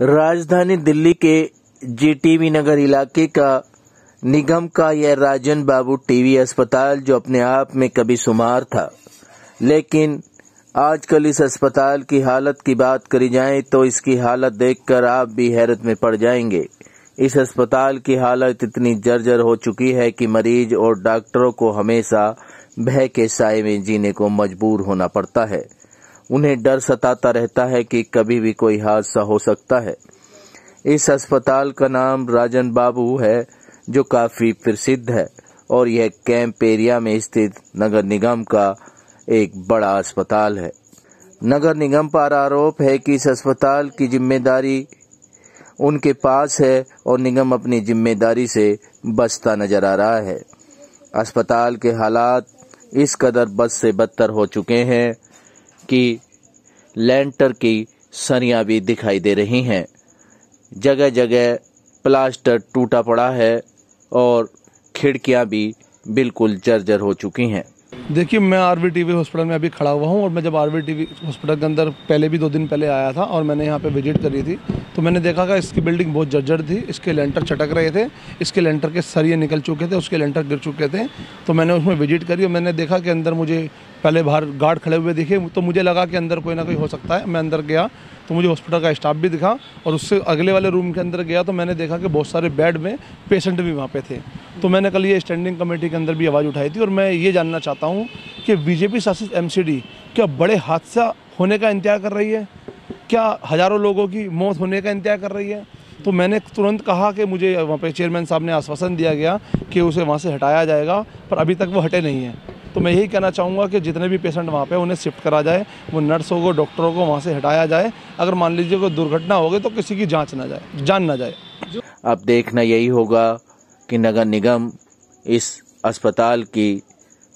राजधानी दिल्ली के जीटीवी नगर इलाके का निगम का यह राजन बाबू टीवी अस्पताल जो अपने आप में कभी शुमार था लेकिन आजकल इस अस्पताल की हालत की बात करी जाए तो इसकी हालत देखकर आप भी हैरत में पड़ जाएंगे इस अस्पताल की हालत इतनी जर्जर हो चुकी है कि मरीज और डॉक्टरों को हमेशा भय के साय में जीने को मजबूर होना पड़ता है उन्हें डर सताता रहता है कि कभी भी कोई हादसा हो सकता है इस अस्पताल का नाम राजन बाबू है जो काफी प्रसिद्ध है और यह कैंप एरिया में स्थित नगर निगम का एक बड़ा अस्पताल है नगर निगम पर आरोप है कि इस अस्पताल की जिम्मेदारी उनके पास है और निगम अपनी जिम्मेदारी से बचता नजर आ रहा है अस्पताल के हालात इस कदर बद से बदतर हो चुके हैं की लेंटर की सरिया भी दिखाई दे रही हैं जगह जगह प्लास्टर टूटा पड़ा है और खिड़कियां भी बिल्कुल जर्जर हो चुकी हैं देखिए मैं आर वी टीवी हॉस्पिटल में अभी खड़ा हुआ हूँ और मैं जब आर वी टीवी हॉस्पिटल के अंदर पहले भी दो दिन पहले आया था और मैंने यहाँ पे विजिट करी थी तो मैंने देखा कि इसकी बिल्डिंग बहुत जर्जर थी इसके लेंटर चटक रहे थे इसके लेंटर के सरिये निकल चुके थे उसके लेंटर गिर चुके थे तो मैंने उसमें विजिट करी और मैंने देखा कि अंदर मुझे पहले बाहर गार्ड खड़े हुए दिखे तो मुझे लगा कि अंदर कोई ना कोई हो सकता है मैं अंदर गया तो मुझे हॉस्पिटल का स्टाफ भी दिखा और उससे अगले वाले रूम के अंदर गया तो मैंने देखा कि बहुत सारे बेड में पेशेंट भी वहाँ पे थे तो मैंने कल ये स्टैंडिंग कमेटी के अंदर भी आवाज़ उठाई थी और मैं ये जानना चाहता हूँ कि बीजेपी शासित एम क्या बड़े हादसा होने का इंतजार कर रही है क्या हज़ारों लोगों की मौत होने का इंतजार कर रही है तो मैंने तुरंत कहा कि मुझे वहाँ पे चेयरमैन साहब ने आश्वासन दिया गया कि उसे वहाँ से हटाया जाएगा पर अभी तक वो हटे नहीं हैं तो मैं यही कहना चाहूँगा कि जितने भी पेशेंट वहाँ पे उन्हें शिफ्ट करा जाए वो नर्सों को डॉक्टरों को वहाँ से हटाया जाए अगर मान लीजिए कोई दुर्घटना हो गई तो किसी की जाँच ना जाए जान ना जाए अब देखना यही होगा कि नगर निगम इस अस्पताल की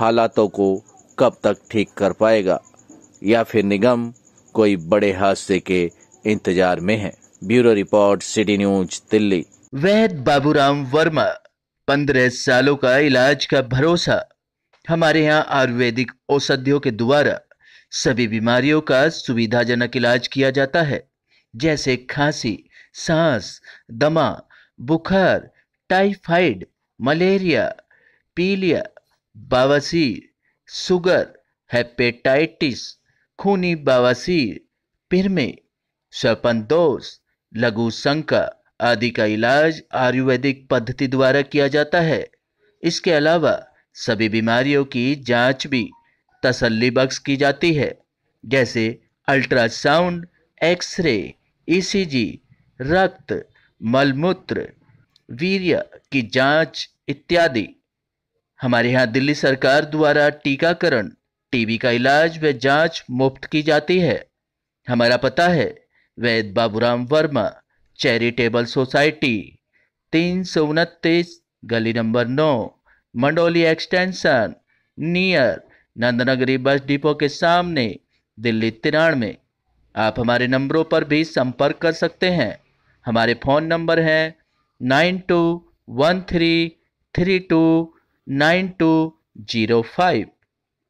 हालातों को कब तक ठीक कर पाएगा या फिर निगम कोई बड़े हादसे के इंतजार में है bureau report City News Delhi Vaid Baburam Verma पंद्रह सालों का इलाज का भरोसा हमारे यहाँ आयुर्वेदिक औषधियों के द्वारा सभी बीमारियों का सुविधाजनक इलाज किया जाता है जैसे खांसी सांस दमा बुखार टाइफाइड मलेरिया पीलिया बावासीर सुगर हेपेटाइटिस खूनी बवासीर पिरमे दोष लघु संका आदि का इलाज आयुर्वेदिक पद्धति द्वारा किया जाता है इसके अलावा सभी बीमारियों की जांच भी तसल्ली बख्श की जाती है जैसे अल्ट्रासाउंड एक्सरे ईसीजी रक्त मलमूत्र वीर्य की जांच इत्यादि हमारे यहाँ दिल्ली सरकार द्वारा टीकाकरण टीबी का इलाज व जांच मुफ्त की जाती है हमारा पता है वैद बाबूराम वर्मा चैरिटेबल सोसाइटी तीन सौ उनतीस गली नंबर नौ Mandoli extension near Nandnagari bus depot के सामने दिल्ली तिरानवे आप हमारे नंबरों पर भी संपर्क कर सकते हैं हमारे फ़ोन नंबर हैं nine two one three three two nine two zero five